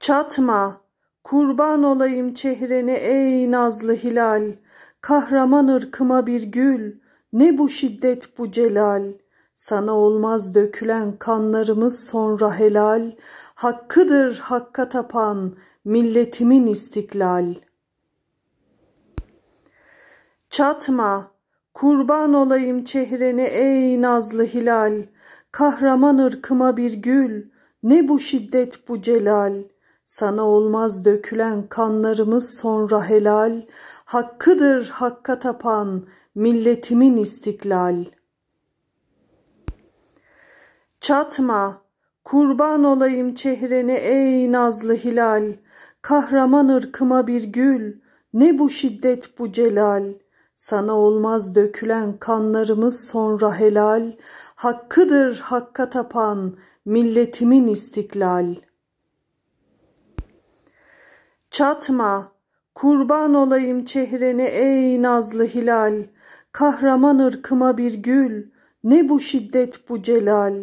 Çatma, kurban olayım çehrene ey nazlı hilal, kahraman ırkıma bir gül, ne bu şiddet bu celal, sana olmaz dökülen kanlarımız sonra helal, hakkıdır hakka tapan milletimin istiklal. Çatma, kurban olayım çehrene ey nazlı hilal, kahraman ırkıma bir gül, ne bu şiddet bu celal.'' Sana olmaz dökülen kanlarımız sonra helal, hakkıdır hakka tapan milletimin istiklal. Çatma, kurban olayım çehrene ey nazlı hilal, kahraman ırkıma bir gül, ne bu şiddet bu celal, sana olmaz dökülen kanlarımız sonra helal, hakkıdır hakka tapan milletimin istiklal.'' Çatma, kurban olayım çehreni, ey nazlı hilal. Kahraman ırkıma bir gül, ne bu şiddet bu celal.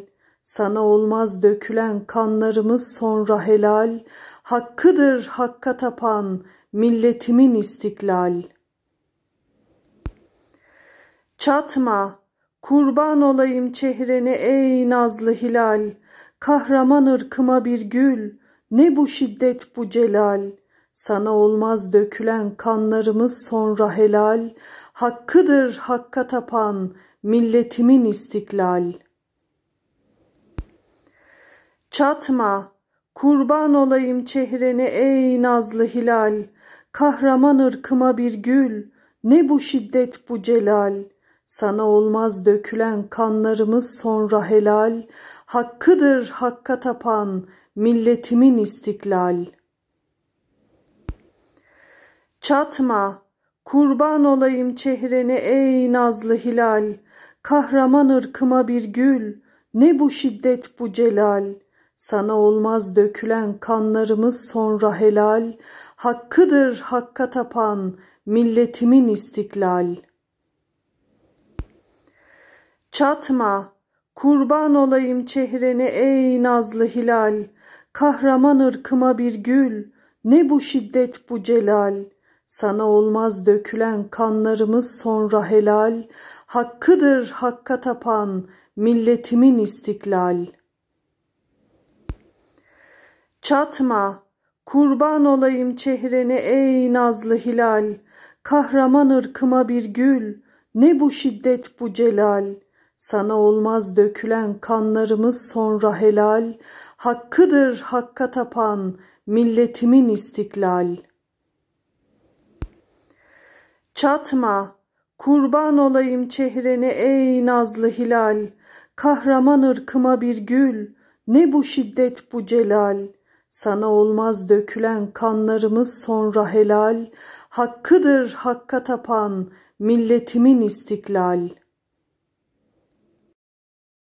Sana olmaz dökülen kanlarımız sonra helal. Hakkıdır hakka tapan milletimin istiklal. Çatma, kurban olayım çehreni, ey nazlı hilal. Kahraman ırkıma bir gül, ne bu şiddet bu celal.'' Sana olmaz dökülen kanlarımız sonra helal, hakkıdır hakka tapan milletimin istiklal. Çatma, kurban olayım çehreni ey nazlı hilal, kahraman ırkıma bir gül, ne bu şiddet bu celal, sana olmaz dökülen kanlarımız sonra helal, hakkıdır hakka tapan milletimin istiklal.'' Çatma, kurban olayım çehreni ey nazlı hilal, kahraman ırkıma bir gül, ne bu şiddet bu celal, sana olmaz dökülen kanlarımız sonra helal, hakkıdır hakka tapan milletimin istiklal. Çatma, kurban olayım çehreni ey nazlı hilal, kahraman ırkıma bir gül, ne bu şiddet bu celal, sana olmaz dökülen kanlarımız sonra helal, hakkıdır hakka tapan milletimin istiklal. Çatma, kurban olayım çehrene ey nazlı hilal, kahraman ırkıma bir gül, ne bu şiddet bu celal, sana olmaz dökülen kanlarımız sonra helal, hakkıdır hakka tapan milletimin istiklal.'' Çatma, kurban olayım çehrene ey nazlı hilal, kahraman ırkıma bir gül, ne bu şiddet bu celal, sana olmaz dökülen kanlarımız sonra helal, hakkıdır hakka tapan milletimin istiklal.''